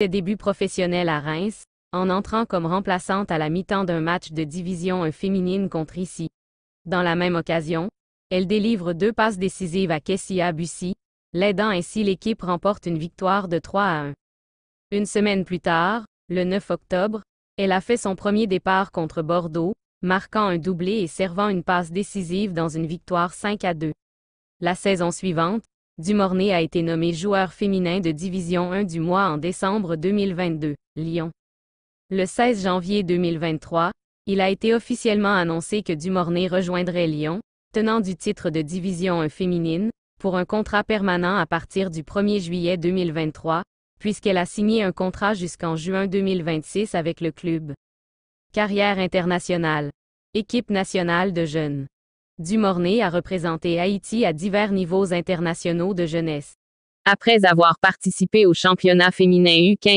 ses débuts professionnels à Reims, en entrant comme remplaçante à la mi-temps d'un match de division 1 féminine contre ICI. Dans la même occasion, elle délivre deux passes décisives à Kessia Bussi, l'aidant ainsi l'équipe remporte une victoire de 3 à 1. Une semaine plus tard, le 9 octobre, elle a fait son premier départ contre Bordeaux, marquant un doublé et servant une passe décisive dans une victoire 5 à 2. La saison suivante, Dumornay a été nommé joueur féminin de Division 1 du mois en décembre 2022. Lyon. Le 16 janvier 2023, il a été officiellement annoncé que Dumornay rejoindrait Lyon, tenant du titre de Division 1 féminine, pour un contrat permanent à partir du 1er juillet 2023, puisqu'elle a signé un contrat jusqu'en juin 2026 avec le club. Carrière internationale. Équipe nationale de jeunes. Dumornay a représenté Haïti à divers niveaux internationaux de jeunesse. Après avoir participé au championnat féminin U15